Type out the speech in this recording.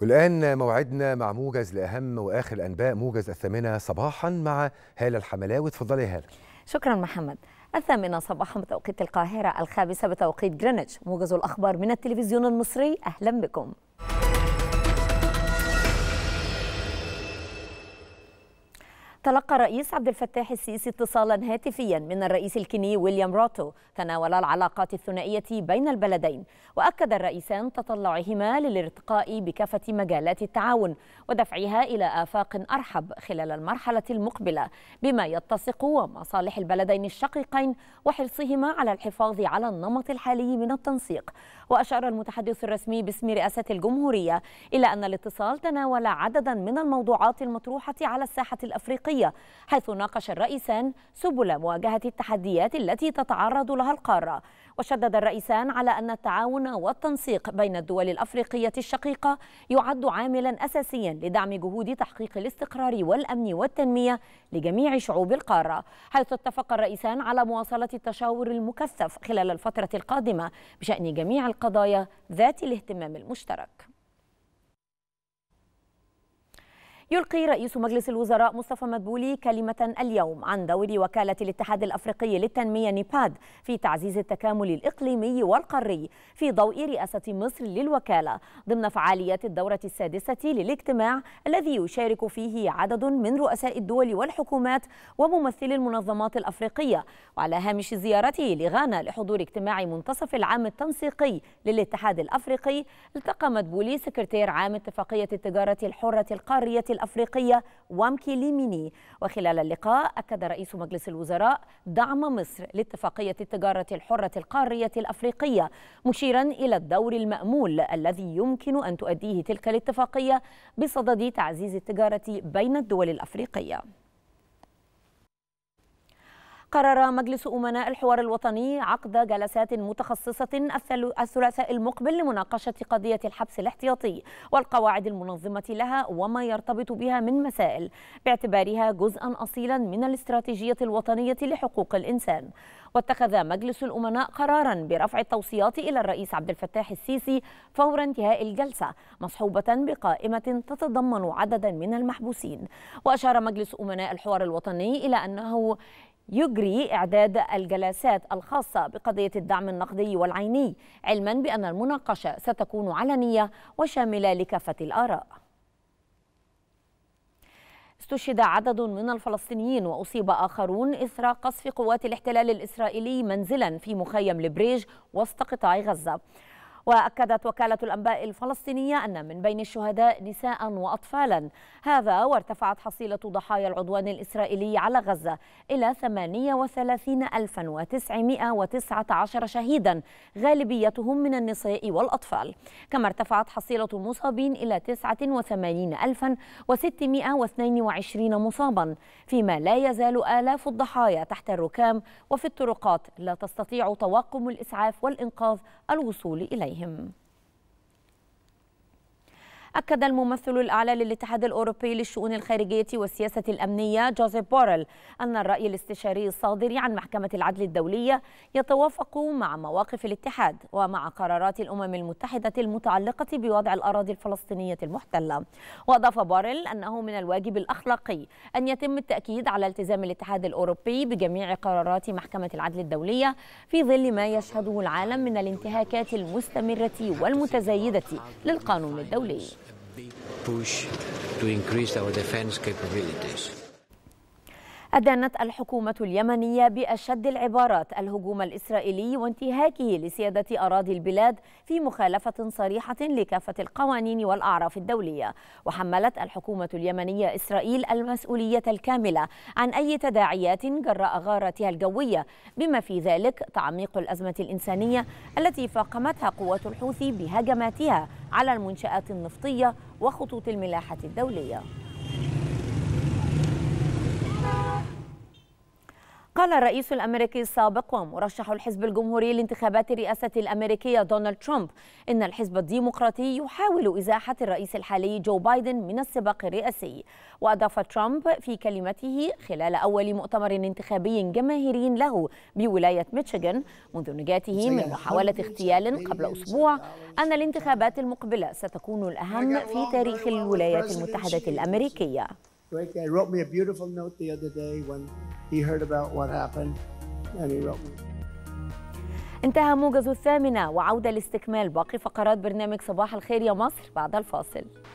والآن موعدنا مع موجز لأهم وآخر الأنباء موجز الثامنة صباحا مع هالة الحملاوي اتفضلي يا هالة شكرا محمد الثامنة صباحا بتوقيت القاهرة الخامسة بتوقيت جرينتش موجز الأخبار من التلفزيون المصري أهلا بكم تلقى الرئيس عبد الفتاح السيسي اتصالا هاتفيا من الرئيس الكيني ويليام روتو تناول العلاقات الثنائية بين البلدين وأكد الرئيسان تطلعهما للارتقاء بكافة مجالات التعاون ودفعها إلى آفاق أرحب خلال المرحلة المقبلة بما يتسق ومصالح البلدين الشقيقين وحرصهما على الحفاظ على النمط الحالي من التنسيق وأشار المتحدث الرسمي باسم رئاسة الجمهورية إلى أن الاتصال تناول عددا من الموضوعات المطروحة على الساحة الأفريقية الدولية حيث ناقش الرئيسان سبل مواجهة التحديات التي تتعرض لها القارة وشدد الرئيسان على أن التعاون والتنسيق بين الدول الأفريقية الشقيقة يعد عاملا أساسيا لدعم جهود تحقيق الاستقرار والأمن والتنمية لجميع شعوب القارة حيث اتفق الرئيسان على مواصلة التشاور المكثف خلال الفترة القادمة بشأن جميع القضايا ذات الاهتمام المشترك يلقي رئيس مجلس الوزراء مصطفى مدبولي كلمة اليوم عن دور وكالة الاتحاد الأفريقي للتنمية نيباد في تعزيز التكامل الإقليمي والقاري في ضوء رئاسة مصر للوكالة ضمن فعاليات الدورة السادسة للاجتماع الذي يشارك فيه عدد من رؤساء الدول والحكومات وممثلي المنظمات الأفريقية وعلى هامش زيارته لغانا لحضور اجتماع منتصف العام التنسيقي للاتحاد الأفريقي التقى مدبولي سكرتير عام اتفاقية التجارة الحرة القارية الأفريقية وامكي ليميني وخلال اللقاء أكد رئيس مجلس الوزراء دعم مصر لاتفاقية التجارة الحرة القارية الأفريقية مشيرا إلى الدور المأمول الذي يمكن أن تؤديه تلك الاتفاقية بصدد تعزيز التجارة بين الدول الأفريقية قرر مجلس أمناء الحوار الوطني عقد جلسات متخصصة الثلاثاء المقبل لمناقشة قضية الحبس الاحتياطي والقواعد المنظمة لها وما يرتبط بها من مسائل باعتبارها جزءا أصيلا من الاستراتيجية الوطنية لحقوق الإنسان واتخذ مجلس الأمناء قرارا برفع التوصيات إلى الرئيس عبد الفتاح السيسي فور انتهاء الجلسة مصحوبة بقائمة تتضمن عددا من المحبوسين وأشار مجلس أمناء الحوار الوطني إلى أنه يجري إعداد الجلسات الخاصة بقضية الدعم النقدي والعيني علما بأن المناقشة ستكون علنية وشاملة لكافة الآراء استشهد عدد من الفلسطينيين وأصيب آخرون إثر قصف قوات الاحتلال الإسرائيلي منزلا في مخيم البريج وسط قطاع غزة وأكدت وكالة الأنباء الفلسطينية أن من بين الشهداء نساء وأطفالا هذا وارتفعت حصيلة ضحايا العدوان الإسرائيلي على غزة إلى 38919 شهيدا غالبيتهم من النساء والأطفال كما ارتفعت حصيلة المصابين إلى 89622 مصابا فيما لا يزال آلاف الضحايا تحت الركام وفي الطرقات لا تستطيع طواقم الإسعاف والإنقاذ الوصول إليهم him أكد الممثل الأعلى للاتحاد الأوروبي للشؤون الخارجية والسياسة الأمنية جوزيف بورل أن الرأي الاستشاري الصادر عن محكمة العدل الدولية يتوافق مع مواقف الاتحاد ومع قرارات الأمم المتحدة المتعلقة بوضع الأراضي الفلسطينية المحتلة وأضاف بورل أنه من الواجب الأخلاقي أن يتم التأكيد على التزام الاتحاد الأوروبي بجميع قرارات محكمة العدل الدولية في ظل ما يشهده العالم من الانتهاكات المستمرة والمتزايدة للقانون الدولي push to increase our defense capabilities. أدانت الحكومة اليمنية بأشد العبارات الهجوم الإسرائيلي وانتهاكه لسيادة أراضي البلاد في مخالفة صريحة لكافة القوانين والأعراف الدولية وحملت الحكومة اليمنية إسرائيل المسؤولية الكاملة عن أي تداعيات جراء غارتها الجوية بما في ذلك تعميق الأزمة الإنسانية التي فاقمتها قوات الحوثي بهجماتها على المنشآت النفطية وخطوط الملاحة الدولية قال الرئيس الامريكي السابق ومرشح الحزب الجمهوري لانتخابات الرئاسه الامريكيه دونالد ترامب ان الحزب الديمقراطي يحاول ازاحه الرئيس الحالي جو بايدن من السباق الرئاسي واضاف ترامب في كلمته خلال اول مؤتمر انتخابي جماهيري له بولايه ميشيغان منذ نجاته من محاوله اغتيال قبل اسبوع ان الانتخابات المقبله ستكون الاهم في تاريخ الولايات المتحده الامريكيه. Right wrote me a beautiful note the other day when He heard about what happened and he wrote me. انتهى موجز الثامنة وعودة لاستكمال باقي فقرات برنامج صباح الخير يا مصر بعد الفاصل